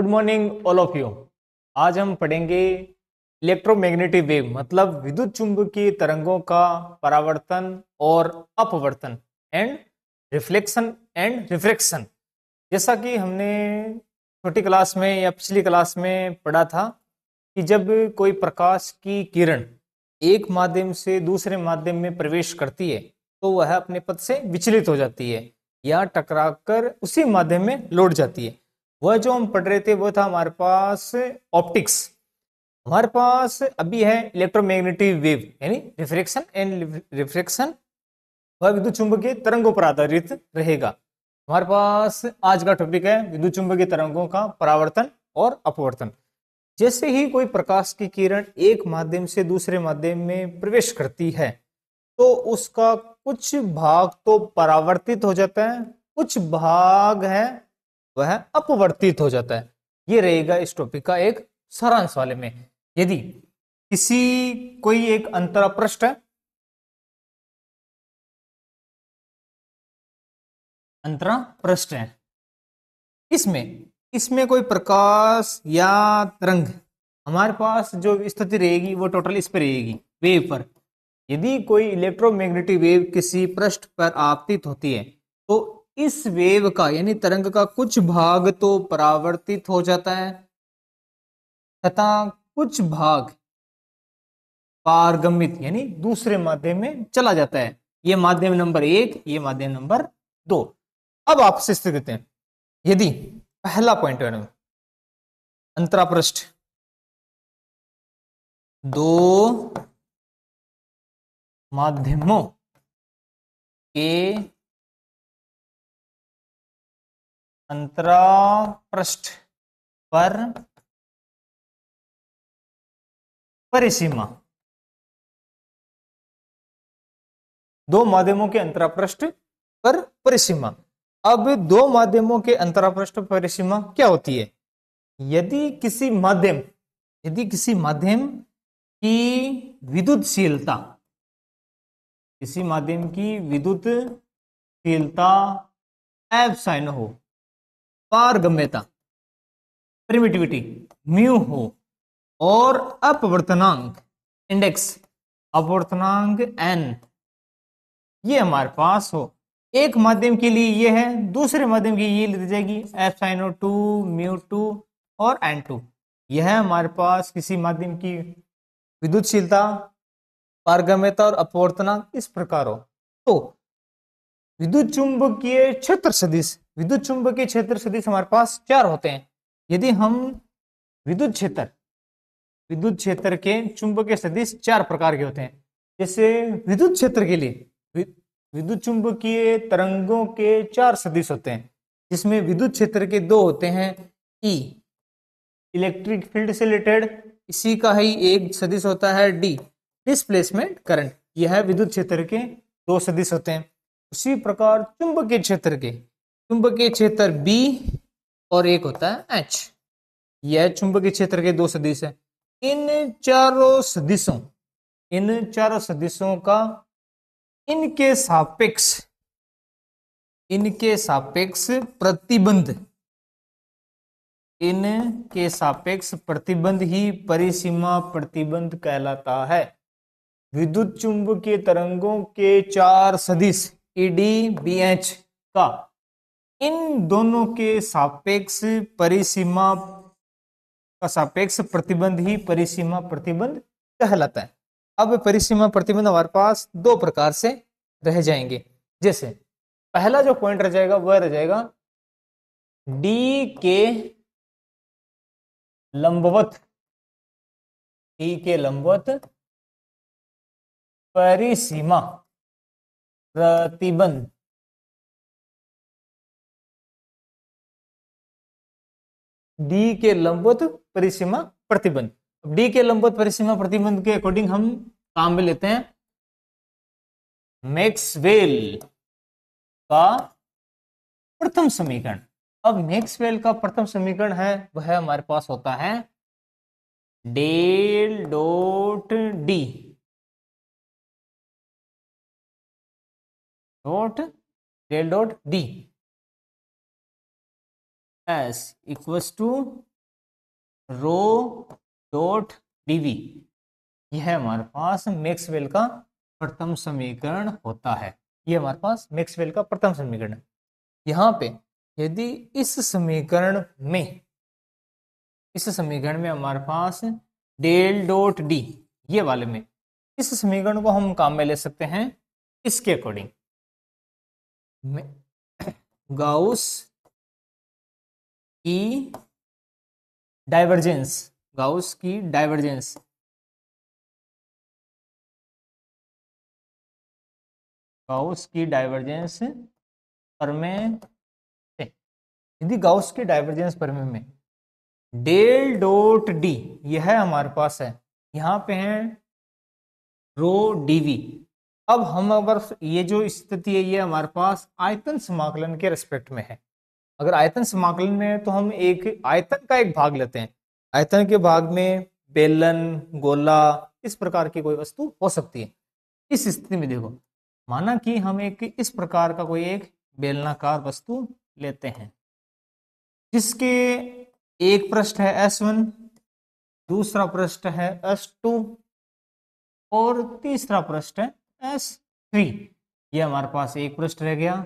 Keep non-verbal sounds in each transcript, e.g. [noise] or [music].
good morning all of you आज हम पढ़ेंगे इलेक्ट्रोमैग्नेटिक वेव मतलब विद्युत चुंबकीय तरंगों का परावर्तन और अपवर्तन एंड रिफ्लेक्शन एंड रिफ्रेक्शन जैसा कि हमने छोटी क्लास में या पिछली क्लास में पढ़ा था कि जब कोई प्रकाश की किरण एक माध्यम से दूसरे माध्यम में प्रवेश करती है तो वह अपने पद से विचलित हो जाती है या टकराकर उसी माध्यम में लौट जाती है वह जो हम पढ़ रहे थे वो था हमारे पास ऑप्टिक्स हमारे पास अभी है इलेक्ट्रोमैग्नेटिक वेव यानी रिफ्रेक्शन एंड रिफ्रेक्शन वह विद्युत चुंबकीय तरंगों पर आधारित रहेगा हमारे पास आज का टॉपिक है विद्युत चुंबकीय तरंगों का परावर्तन और अपवर्तन जैसे ही कोई प्रकाश की किरण एक माध्यम से दूसरे माध्यम में प्रवेश करती है तो उसका कुछ भाग तो परावर्तित हो जाता है कुछ भाग है वह अपवर्तित हो जाता है ये रहेगा इस टॉपिक का एक सारांश वाले में यदि किसी कोई एक अंतरा पृष्ठ है अंतरा पृष्ठ है इसमें इसमें कोई प्रकाश या तरंग हमारे पास जो स्थिति रहेगी वो टोटल इस पर रहेगी वेव पर यदि कोई इलेक्ट्रोमैग्नेटिक वेव किसी पृष्ठ पर आपतित होती है तो इस वेव का यानी तरंग का कुछ भाग तो परावर्तित हो जाता है तथा कुछ भाग पारगमित यानी दूसरे माध्यम में चला जाता है ये माध्यम नंबर एक ये माध्यम नंबर दो अब आपसे स्थिति देते हैं यदि पहला पॉइंट मैडम अंतरापृष्ठ दो माध्यमों के अंतरा पर परिसीमा दो माध्यमों के अंतरापृष्ठ पर परिसीमा अब दो माध्यमों के अंतरापृष्ठ परिसीमा क्या होती है यदि किसी माध्यम यदि किसी माध्यम की विद्युतशीलता किसी माध्यम की विद्युतशीलता एबसाइन हो पारगम्यता प्रिमिटिविटी म्यू हो और अपवर्तनांक इंडेक्स अपवर्तनांक एन ये हमारे पास हो एक माध्यम के लिए ये है दूसरे माध्यम की ये लिख जाएगी एफ साइनो टू म्यू टू और एन टू यह है हमारे पास किसी माध्यम की विद्युतशीलता पारगम्यता और अपवर्तनांक इस प्रकार हो तो विद्युत चुंबकीय क्षेत्र सदिश विद्युत चुंबकीय क्षेत्र सदिश हमारे पास चार होते हैं यदि हम विद्युत क्षेत्र विद्युत क्षेत्र के चुंबकीय सदिश चार प्रकार के होते हैं जैसे विद्युत क्षेत्र के लिए विद्युत चुंबकीय तरंगों के चार सदिश होते हैं जिसमें विद्युत क्षेत्र के दो होते हैं ई इलेक्ट्रिक फील्ड से रिलेटेड इसी का ही एक सदिश होता है डी डिस्प्लेसमेंट करंट यह विद्युत क्षेत्र के दो सदिश होते हैं उसी प्रकार चुंबकीय क्षेत्र के चुंबकीय क्षेत्र बी और एक होता है एच यह चुंबकीय क्षेत्र के दो सदिश है इन चारों सदिशों इन चारों सदिशों का इनके सापेक्ष इनके सापेक्ष प्रतिबंध इन के सापेक्ष प्रतिबंध ही परिसीमा प्रतिबंध कहलाता है विद्युत चुंबकीय तरंगों के चार सदिश ईडी e एच का इन दोनों के सापेक्ष परिसीमा का सापेक्ष प्रतिबंध ही परिसीमा प्रतिबंध कहलाता है अब परिसीमा प्रतिबंध हमारे पास दो प्रकार से रह जाएंगे जैसे पहला जो पॉइंट रह जाएगा वह रह जाएगा डी के लंबवत डी e के लंबवत परिसीमा प्रतिबंध डी के लंबवत परिसीमा प्रतिबंध अब डी के लंबवत परिसीमा प्रतिबंध के अकॉर्डिंग हम काम में लेते हैं मैक्सवेल का प्रथम समीकरण अब मैक्सवेल का प्रथम समीकरण है वह हमारे पास होता है del dot D dot del dot D S equals to rho dot DV यह हमारे पास मैक्सवेल का प्रथम समीकरण होता है यह हमारे पास मैक्सवेल का प्रथम समीकरण है यहाँ पे यदि इस समीकरण में इस समीकरण में हमारे पास डेल डॉट डी ये वाले में इस समीकरण को हम काम में ले सकते हैं इसके अकॉर्डिंग [coughs] गाउस E की डाइवर्जेंस गाउस की डाइवर्जेंस गाउस की डाइवर्जेंस परमे यदि गाउस के डाइवर्जेंस परमे में डेल डोट डी यह हमारे पास है यहां पे है रो डीवी अब हम अगर ये जो स्थिति है ये हमारे पास आयतन समाकलन के रेस्पेक्ट में है अगर आयतन समाकलन में है तो हम एक आयतन का एक भाग लेते हैं आयतन के भाग में बेलन गोला इस प्रकार की कोई वस्तु हो सकती है इस स्थिति में देखो माना कि हम एक इस प्रकार का कोई एक बेलनाकार वस्तु लेते हैं जिसके एक पृष्ठ है एस वन दूसरा पृष्ठ है एस टू और तीसरा पृष्ठ है एस थ्री ये हमारे पास एक पृष्ठ रह गया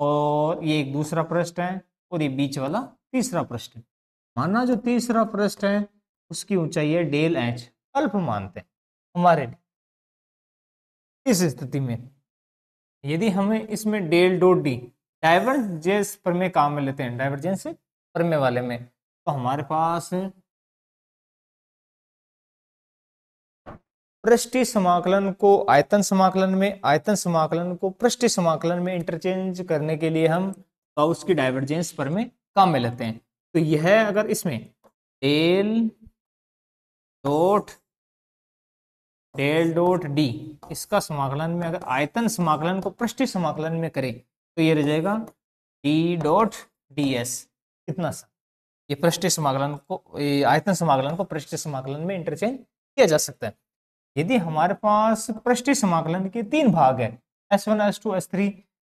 और ये एक दूसरा प्रश्न है और ये बीच वाला तीसरा प्रश्न है माना जो तीसरा प्रश्न है उसकी ऊंचाई है डेल एच अल्प मानते हैं हमारे लिए इस स्थिति में यदि हमें इसमें डेल डो डी डाइवर्जेंस पर में काम में लेते हैं डाइवर्जेंस पर में वाले में तो हमारे पास पृष्ठीय समाकलन को आयतन समाकलन में आयतन समाकलन को पृष्ठ समाकलन में इंटरचेंज करने के लिए हम गाउस की डाइवर्जेंस पर में काम में लेते हैं तो यह अगर इसमें del dot del dot D इसका समाकलन में अगर आयतन समाकलन को पृष्ठ समाकलन में करें तो यह रह जाएगा डी डॉट डी एस कितना सा ये पृष्ठ समाकलन को आयतन समाकलन को पृष्ठ समाकलन में इंटरचेंज किया जा सकता है यदि हमारे पास पृष्ठ समाकलन के तीन भाग है S one S two S three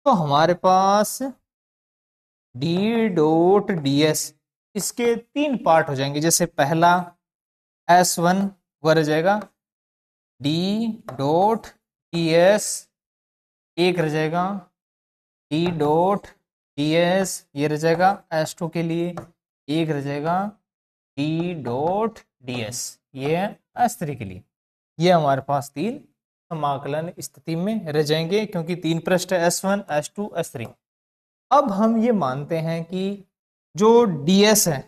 तो हमारे पास डी डोट डी एस इसके तीन पार्ट हो जाएंगे जैसे पहला एस वन वह रह जाएगा डी डोट डी एस एक रह जाएगा डी डोट डी एस ये रह जाएगा एस टू के लिए एक रह जाएगा डी डोट डी एस ये एस थ्री के लिए ये हमारे पास तीन समाकलन स्थिति में रह जाएंगे क्योंकि तीन पृष्ठ है S one S two S three अब हम ये मानते हैं कि जो डी एस है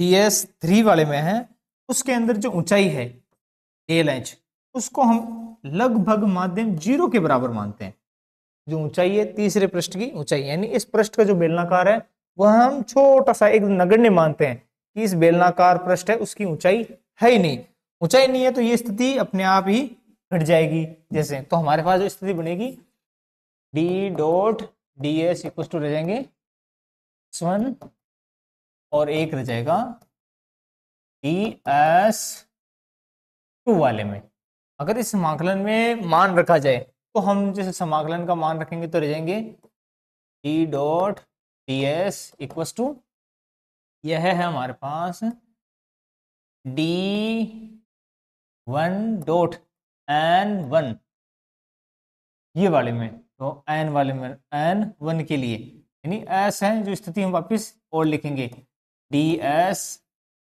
डी एस थ्री वाले में है उसके अंदर जो ऊंचाई है एल एच उसको हम लगभग माध्यम जीरो के बराबर मानते हैं जो ऊंचाई है तीसरे पृष्ठ की ऊंचाई यानी इस पृष्ठ का जो बेलनाकार है वह हम छोटा सा एक नगण्य मानते हैं कि इस बेलनाकार पृष्ठ है उसकी ऊंचाई है ही नहीं ऊंचाई नहीं है तो ये स्थिति अपने आप ही घट जाएगी जैसे तो हमारे पास जो स्थिति बनेगी D dot D S equal to रह जाएंगे वन और एक रह जाएगा डी एस टू वाले में अगर इस समाकलन में मान रखा जाए तो हम जैसे समाकलन का मान रखेंगे तो रह जाएंगे D dot D S equal to यह है हमारे पास D one dot N one ये वाले में तो एन वाले में एन वन के लिए यानी एस है जो स्थिति हम वापस और लिखेंगे डी एस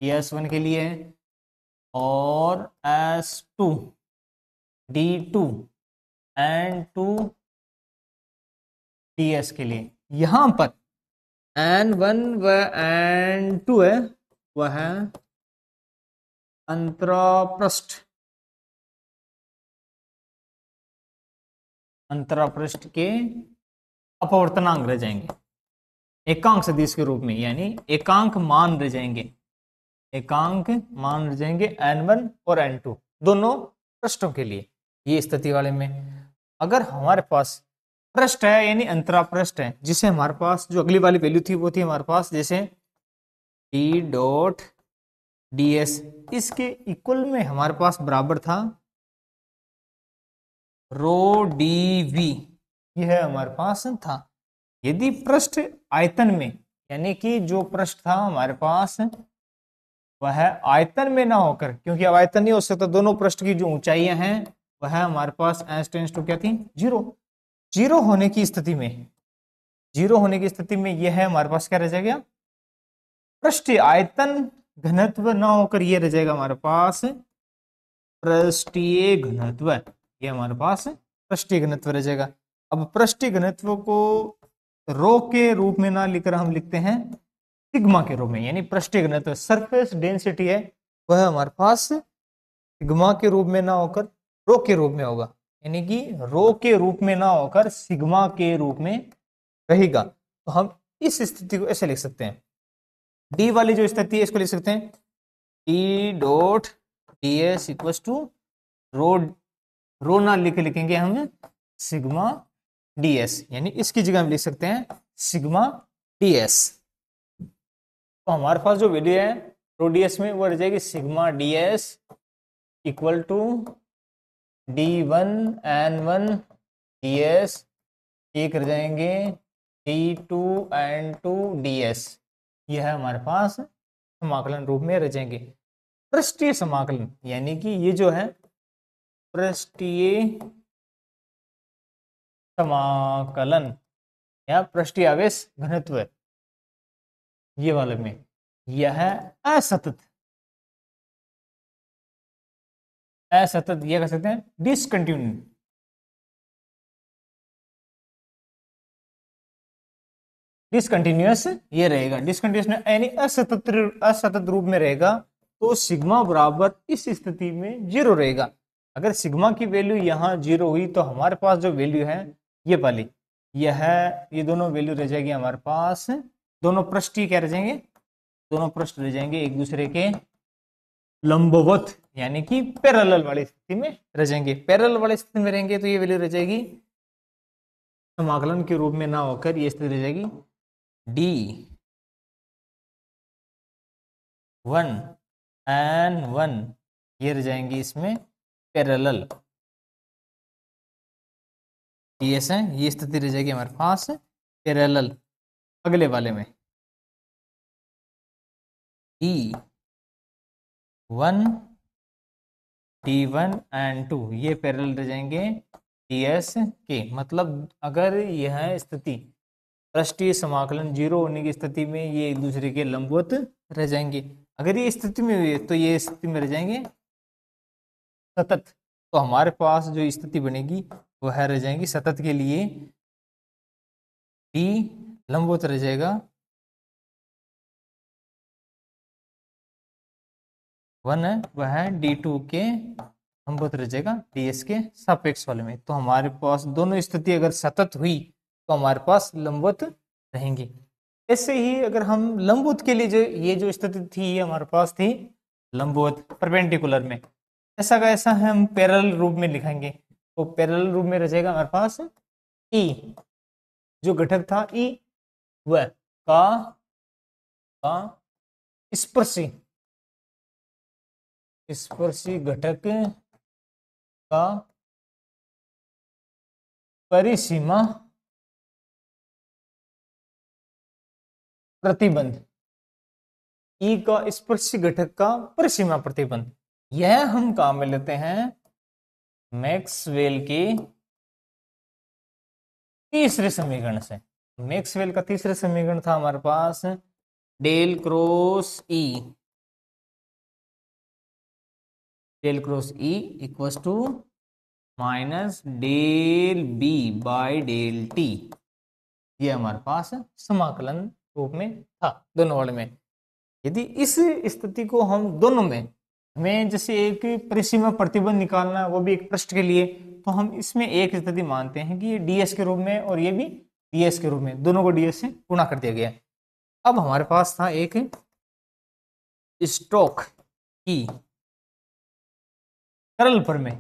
एस वन के लिए और S two D two N two D S के लिए यहां पर एन वन व एन टू है वह है अंतरापृष्ठ अंतरापृष्ठ के अपवर्तनांक रह जाएंगे एकांक सदिश के रूप में यानी एकांक मान रह जाएंगे एकांक मान रह जाएंगे एन वन और एन टू दोनों पृष्ठों के लिए ये स्थिति वाले में अगर हमारे पास पृष्ठ है यानी अंतरापृष्ठ है जिसे हमारे पास जो अगली वाली वैल्यू थी वो थी हमारे पास जैसे डी डॉट डी एस इसके इक्वल में हमारे पास बराबर था रो डी वी यह है हमारे पास था यदि पृष्ठ आयतन में यानी कि जो पृष्ठ था हमारे पास वह आयतन में ना होकर क्योंकि अब आयतन नहीं हो सकता दोनों पृष्ठ की जो ऊंचाइयां हैं वह हमारे पास एस टेंस टू क्या थी जीरो जीरो होने की स्थिति में जीरो होने की स्थिति में यह है हमारे पास क्या रह जाएगा पृष्ठ आयतन घनत्व ना होकर यह रह जाएगा हमारे पास पृष्ठीय घनत्व ये हमारे पास पृष्ठ घनत्व रह जाएगा अब पृष्ठ घनत्व को रो के रूप में ना लिखकर हम लिखते हैं सिग्मा के रूप में यानी पृष्ठ घनत्व सरफेस डेंसिटी है वह हमारे पास सिग्मा के रूप में ना होकर रो के रूप में होगा यानी कि रो के रूप में ना होकर सिग्मा के रूप में रहेगा तो हम इस स्थिति को ऐसे लिख सकते हैं डी वाली जो स्थिति है इसको लिख सकते हैं D dot D S equals to rho रोना लिख लिखेंगे हम सिग्मा डीएस यानी इसकी जगह हम लिख सकते हैं सिग्मा डीएस तो हमारे पास जो वैल्यू है प्रोडीएस में वो रह जाएगी sigma DS equal to D one N one D S एक रह जाएंगे D two N two D S यह है हमारे पास समाकलन रूप में रह जाएंगे पृष्ठीय समाकलन यानी कि ये जो है पृष्ठीय समाकलन या पृष्ठीय आवेश घनत्व ये वाले में यह असतत असतत यह कह सकते हैं डिसकंटिन्यू डिसकंटिन्यूस ये रहेगा डिसकंटिन्यूस यानी असतत असतत रूप में रहेगा तो सिग्मा बराबर इस स्थिति में जीरो रहेगा अगर सिग्मा की वैल्यू यहाँ जीरो हुई तो हमारे पास जो वैल्यू है ये वाली यह ये दोनों वैल्यू रह जाएगी हमारे पास दोनों पृष्ठ ही क्या रह जाएंगे दोनों पृष्ठ रह जाएंगे एक दूसरे के लंबवत यानी कि पैरल वाली स्थिति में रह जाएंगे पैरल वाली स्थिति में रहेंगे तो ये वैल्यू रह जाएगी समाकलन के रूप में ना होकर ये स्थिति रह जाएगी डी वन एन वन ये रह जाएंगी इसमें पैरेलल ये से ये स्थिति रह जाएगी हमारे पास पैरेलल अगले वाले में E one T one and two ये पैरेलल रह जाएंगे टी एस के मतलब अगर यह स्थिति राष्ट्रीय समाकलन जीरो होने की स्थिति में ये एक दूसरे के लंबवत रह जाएंगे अगर ये स्थिति में हुए तो ये स्थिति में रह जाएंगे सतत तो हमारे पास जो स्थिति बनेगी वह रह जाएगी सतत के लिए डी लंबवत रह जाएगा वन है वह डी टू के लंबवत रह जाएगा डी एस के सापेक्ष वाले में तो हमारे पास दोनों स्थिति अगर सतत हुई तो हमारे पास लंबवत रहेंगी ऐसे ही अगर हम लंबवत के लिए जो ये जो स्थिति थी ये हमारे पास थी लंबवत परपेंडिकुलर में ऐसा का ऐसा हम पैरल रूप में लिखेंगे तो पैरल रूप में रह जाएगा हमारे पास ई e, जो घटक था ई e, वह का का स्पर्शी स्पर्शी घटक का परिसीमा प्रतिबंध ई e का स्पर्शी घटक का परिसीमा प्रतिबंध यह हम काम में लेते हैं मैक्सवेल के तीसरे समीकरण से मैक्सवेल का तीसरे समीकरण था हमारे पास del cross E del cross E equals to minus del B by del T ये हमारे पास समाकलन रूप में था दोनों वर्ड में यदि इस स्थिति को हम दोनों में में जैसे एक परिसीमा प्रतिबंध निकालना वो भी एक पृष्ठ के लिए तो हम इसमें एक स्थिति मानते हैं कि ये डीएस के रूप में और ये भी डीएस के रूप में दोनों को डीएस से गुणा कर दिया गया अब हमारे पास था एक स्टोक की करल पर में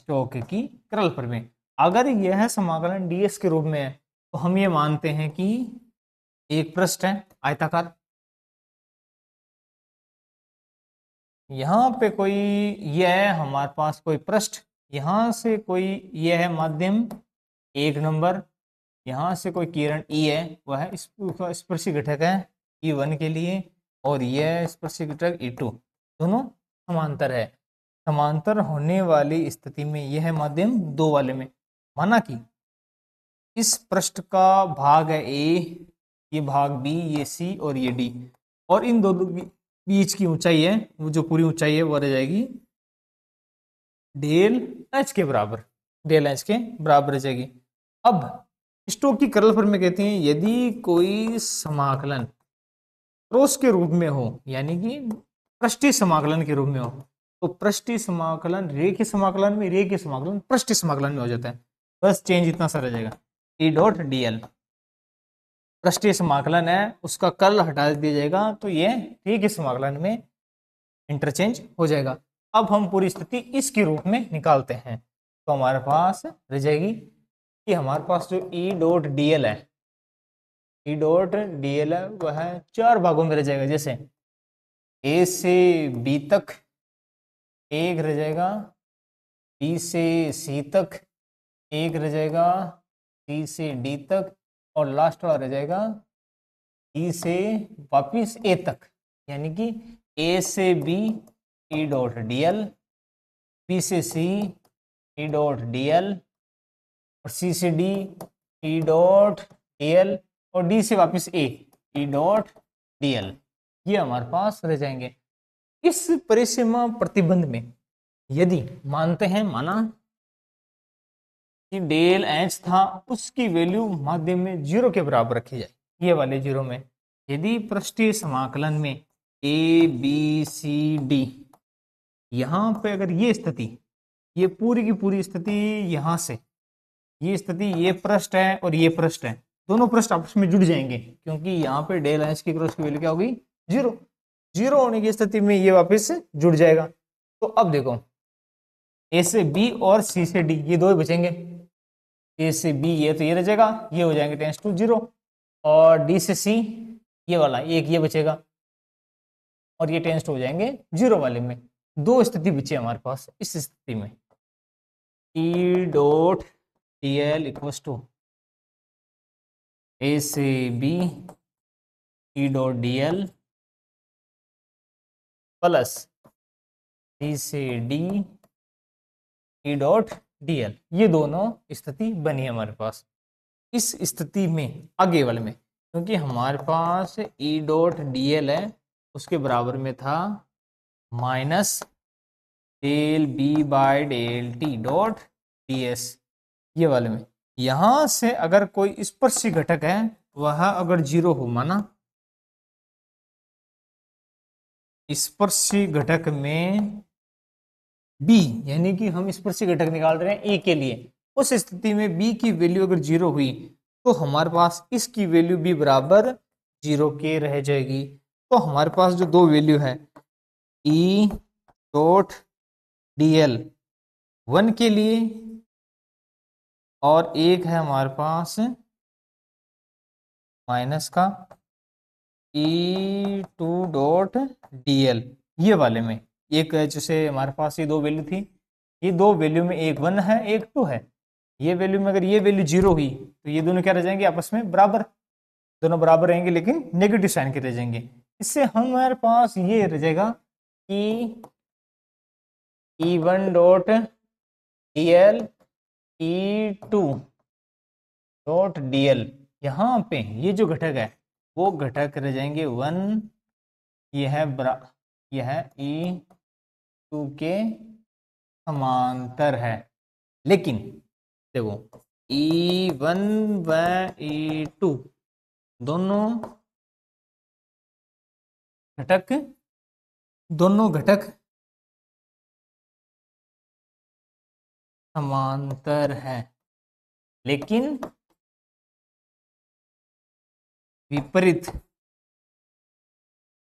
स्टोक की करल पर में अगर यह समाकलन डीएस के रूप में है तो हम ये मानते हैं कि एक पृष्ठ है आयताकार यहाँ पे कोई यह है हमारे पास कोई पृष्ठ यहाँ से कोई यह है माध्यम एक नंबर यहाँ से कोई किरण ई e है वह है स्पर्शी घटक है ई e वन के लिए और यह स्पर्शी घटक ई e टू दोनों समांतर है समांतर होने वाली स्थिति में यह है माध्यम दो वाले में माना कि इस पृष्ठ का भाग है ए ये भाग बी ये सी और ये डी और इन दोनों बीच की ऊंचाई है वो जो पूरी ऊंचाई है वो रह जाएगी डेल एच के बराबर डेल एच के बराबर रह जाएगी अब स्टोक की करल फॉर्म में कहते हैं यदि कोई समाकलन क्रोस के रूप में हो यानी कि पृष्ठी समाकलन के रूप में हो तो पृष्ठी समाकलन रे के समाकलन में रे के समाकलन पृष्ठी समाकलन में हो जाता है बस चेंज इतना सा रह जाएगा ई डॉट डी एल पृष्ठीय समाकलन है उसका कर्ल हटा दिया जाएगा तो ये ठीक ही समाकलन में इंटरचेंज हो जाएगा अब हम पूरी स्थिति इसके रूप में निकालते हैं तो हमारे पास रह जाएगी कि हमारे पास जो ई डॉट डी एल है ई डॉट डी एल है वह चार भागों में रह जाएगा जैसे ए से बी तक एक रह जाएगा बी से सी तक एक रह जाएगा सी से डी तक और लास्ट वाला रह जाएगा ई e से वापिस ए तक यानी कि ए से B E dot D L B से C E dot D L और सी से D E dot D L और डी से वापिस A E dot D L ये हमारे पास रह जाएंगे इस परिसीमा प्रतिबंध में यदि मानते हैं माना कि डेल एच था उसकी वैल्यू माध्य में जीरो के बराबर रखी जाए ये वाले जीरो में यदि पृष्ठीय समाकलन में ए बी सी डी यहाँ पे अगर ये स्थिति ये पूरी की पूरी स्थिति यहां से ये स्थिति ये पृष्ठ है और ये पृष्ठ है दोनों पृष्ठ आपस में जुड़ जाएंगे क्योंकि यहाँ पे डेल एच की क्रॉस की वैल्यू क्या होगी जीरो जीरो होने की स्थिति में ये वापस जुड़ जाएगा तो अब देखो ए से बी और सी से डी ये दो ही बचेंगे ए से बी ये तो ये रहेगा ये हो जाएंगे टेंस टू जीरो और डी से सी ये वाला एक ये बचेगा और ये टेंस टू हो जाएंगे जीरो वाले में दो स्थिति बचे हमारे पास इस स्थिति में E dot D L equals to A से B E dot D L plus D से डी ई डॉट डीएल ये दोनों स्थिति बनी हमारे पास इस स्थिति में आगे वाले में क्योंकि हमारे पास ई डॉट एल है उसके बराबर में था minus del B by del T dot D S ये वाले में यहां से अगर कोई स्पर्शी घटक है वह अगर जीरो हो माना स्पर्शी घटक में बी यानी कि हम से घटक निकाल रहे हैं ए के लिए उस स्थिति में बी की वैल्यू अगर जीरो हुई तो हमारे पास इसकी वैल्यू बी बराबर जीरो के रह जाएगी तो हमारे पास जो दो वैल्यू है E dot D L one के लिए और एक है हमारे पास माइनस का E two dot D L ये वाले में एक जैसे हमारे पास ये दो वैल्यू थी ये दो वैल्यू में एक वन है एक टू है ये वैल्यू में अगर ये वैल्यू जीरो हुई तो ये दोनों क्या रह जाएंगे आपस में बराबर दोनों बराबर रहेंगे लेकिन नेगेटिव साइन के रह जाएंगे इससे हमारे पास ये रह जाएगा कि E one dot D L E two dot D L यहाँ पे ये जो घटक है वो घटक रह जाएंगे वन ये है बरा यह है ई e टू के समांतर है लेकिन देखो ई वन व ई टू दोनों घटक दोनों घटक समांतर है लेकिन विपरीत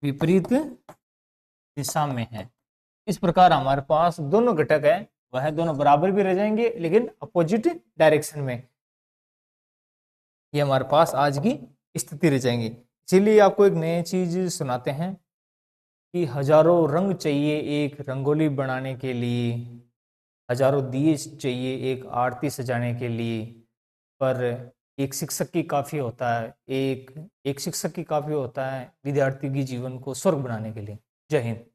विपरीत दिशा में है इस प्रकार हमारे पास दोनों घटक है वह दोनों बराबर भी रह जाएंगे लेकिन अपोजिट डायरेक्शन में ये हमारे पास आज की स्थिति रह जाएंगी इसीलिए आपको एक नई चीज सुनाते हैं कि हजारों रंग चाहिए एक रंगोली बनाने के लिए हजारों दिए चाहिए एक आरती सजाने के लिए पर एक शिक्षक की काफ़ी होता है एक एक शिक्षक की काफ़ी होता है विद्यार्थी के जीवन को स्वर्ग बनाने के लिए जय हिंद